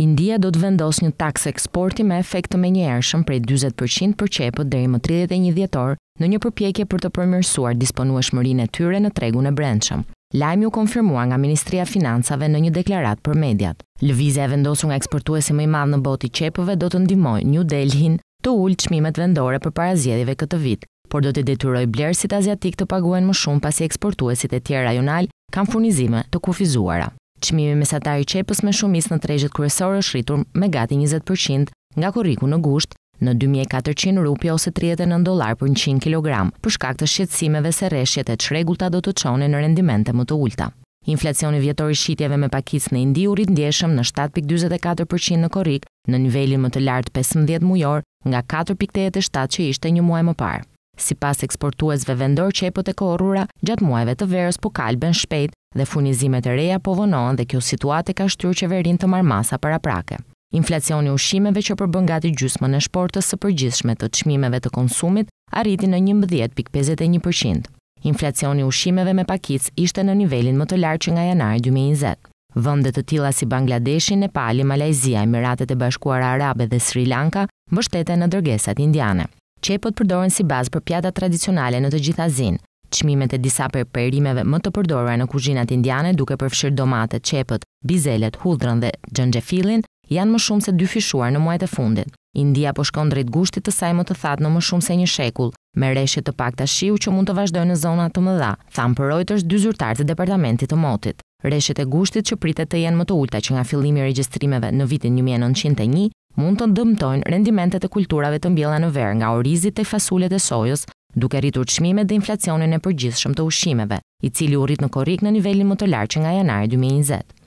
India do të vendos një taks eksporti me efekt të menjëhershëm prej 40% për qepët deri më 31 dhjetor në një përpjekje për të përmirësuar disponu e tyre në tregun e brendshëm. Lajmi u konfirmua nga Ministria e Financave në një deklarat për mediat. Lëvizja e vendosur nga eksportuesi më i madh në botë i qepëve do të ndihmojë New Delhin të ulë çmimet vendore për parazjedive këtë vit, por do të detyrojë blerësit aziatik të paguajnë më shumë pasi eksportuesit e tjerë rajonal kanë furnizime të kufizuara. Qmimi mesatari qepës me shumis në trejgjët kërësore është rritur me gati 20% nga koriku në gusht në 2400 rupja ose 39 dolar për 100 kg, për shkak të shqetsimeve se reshjet e qregullta do të qone në rendimente më të ulta. Inflacioni vjetori shqitjeve me pakic në Indi u rritë ndjeshëm në 7.24% në korik, në nivelin më të lartë 15 mujor nga 4.87 që ishte një muaj më parë. Si pas eksportuesve vendor qepët e korura, gjatë muajve të verës po kalben shpejt dhe furnizimet e reja po vonohen dhe kjo situatë ka shtyrë qeverinë të marrë masa paraprake. Inflacioni i ushqimeve që përbën gati gjysmën e shportës së përgjithshme të çmimeve të konsumit arriti në 11.51%. Inflacioni i ushqimeve me pakicë ishte në nivelin më të lartë që nga janari 2020. Vende të tilla si Bangladeshi, Nepal, Malajzia, Emiratet e Bashkuara Arabe dhe Sri Lanka mbështeten në dërgesat indiane. Qepët përdoren si bazë për pjata tradicionale në të gjithë Azinë, Çmimet e disa përperimeve më të përdorura në kuzhinat indiane, duke përfshirë domatet, çepët, bizelet, hudhrën dhe xhenxhefillin, janë më shumë se dyfishuar në muajt e fundit. India po shkon drejt gushtit të saj më të thatë në më shumë se një shekull, me rreshtje të pakta shiu që mund të vazhdojnë në zona të mëdha, thanë për Reuters dy zyrtarë të departamentit të motit. Rreshtjet e gushtit që pritet të jenë më të ulta që nga fillimi i regjistrimeve në vitin 1901 mund të dëmtojnë rendimentet e kulturave të mbjella në ver nga orizit të fasulet e sojës duke rritur çmimet dhe inflacionin e përgjithshëm të ushqimeve, i cili u rrit në korrik në nivelin më të lartë që nga janari 2020.